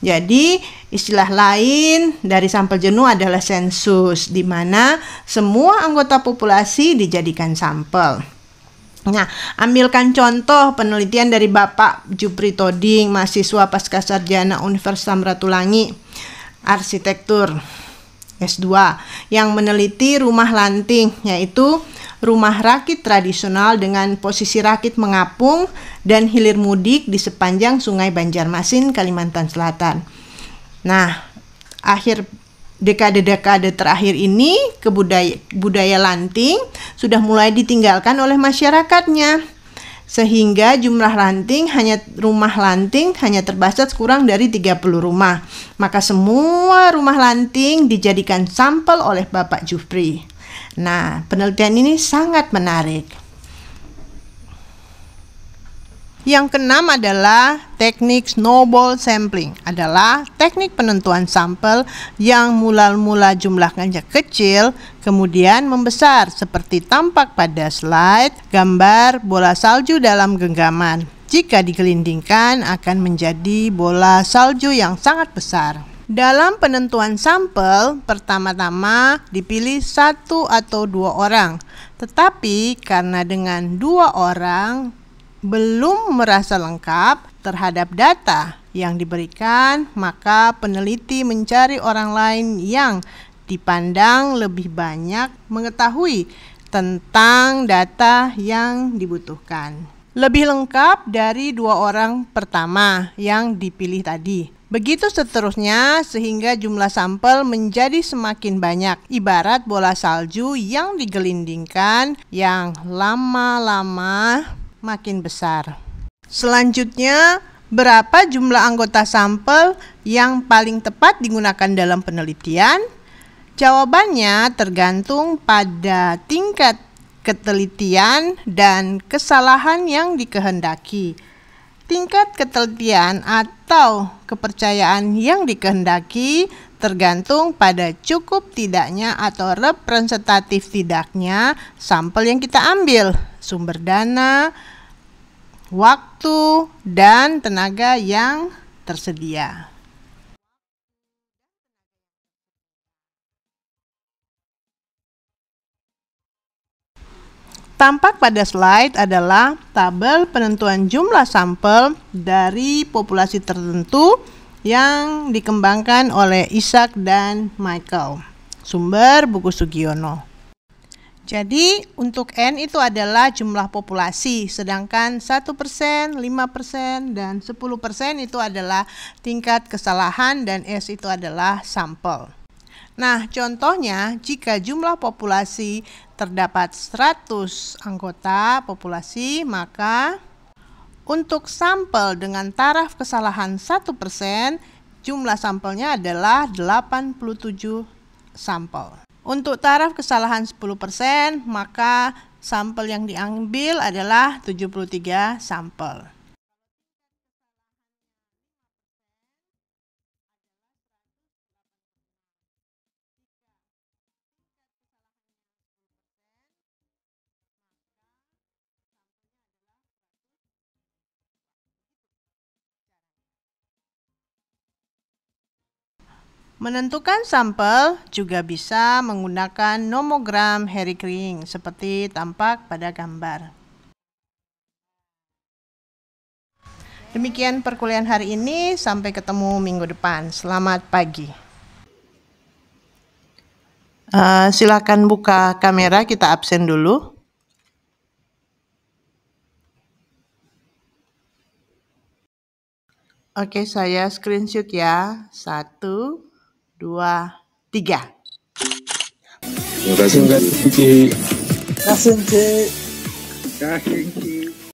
Jadi istilah lain dari sampel jenuh adalah sensus di mana semua anggota populasi dijadikan sampel. Nah, ambilkan contoh penelitian dari Bapak Jupri Toding, mahasiswa pascasarjana Universitas Ratulangi, arsitektur S2, yang meneliti rumah lanting, yaitu rumah rakit tradisional dengan posisi rakit mengapung dan hilir mudik di sepanjang Sungai Banjarmasin, Kalimantan Selatan. Nah, akhir dekade-dekade terakhir ini kebudaya budaya lanting sudah mulai ditinggalkan oleh masyarakatnya sehingga jumlah lanting hanya rumah lanting hanya terbatas kurang dari 30 rumah. Maka semua rumah lanting dijadikan sampel oleh Bapak Jufri. Nah, penelitian ini sangat menarik. Yang keenam adalah teknik snowball sampling. Adalah teknik penentuan sampel yang mula-mula jumlahnya kecil, kemudian membesar seperti tampak pada slide gambar bola salju dalam genggaman. Jika digelindingkan akan menjadi bola salju yang sangat besar. Dalam penentuan sampel, pertama-tama dipilih satu atau dua orang, tetapi karena dengan dua orang belum merasa lengkap terhadap data yang diberikan, maka peneliti mencari orang lain yang dipandang lebih banyak mengetahui tentang data yang dibutuhkan. Lebih lengkap dari dua orang pertama yang dipilih tadi. Begitu seterusnya sehingga jumlah sampel menjadi semakin banyak, ibarat bola salju yang digelindingkan yang lama-lama makin besar. Selanjutnya, berapa jumlah anggota sampel yang paling tepat digunakan dalam penelitian? Jawabannya tergantung pada tingkat ketelitian dan kesalahan yang dikehendaki. Tingkat ketelitian atau kepercayaan yang dikehendaki tergantung pada cukup tidaknya atau representatif tidaknya sampel yang kita ambil, sumber dana, waktu, dan tenaga yang tersedia. Tampak pada slide adalah tabel penentuan jumlah sampel dari populasi tertentu yang dikembangkan oleh Isaac dan Michael. Sumber buku Sugiono. Jadi untuk N itu adalah jumlah populasi, sedangkan 1%, 5%, dan 10% itu adalah tingkat kesalahan dan S itu adalah sampel. Nah, contohnya jika jumlah populasi terdapat 100 anggota populasi, maka untuk sampel dengan taraf kesalahan 1%, jumlah sampelnya adalah 87 sampel. Untuk taraf kesalahan 10%, maka sampel yang diambil adalah 73 sampel. Menentukan sampel juga bisa menggunakan nomogram Harry Kring seperti tampak pada gambar. Demikian perkuliahan hari ini, sampai ketemu minggu depan. Selamat pagi. Uh, silakan buka kamera, kita absen dulu. Oke, saya screenshot ya. Satu dua, tiga. Terima kasih, Terima kasih. Terima kasih.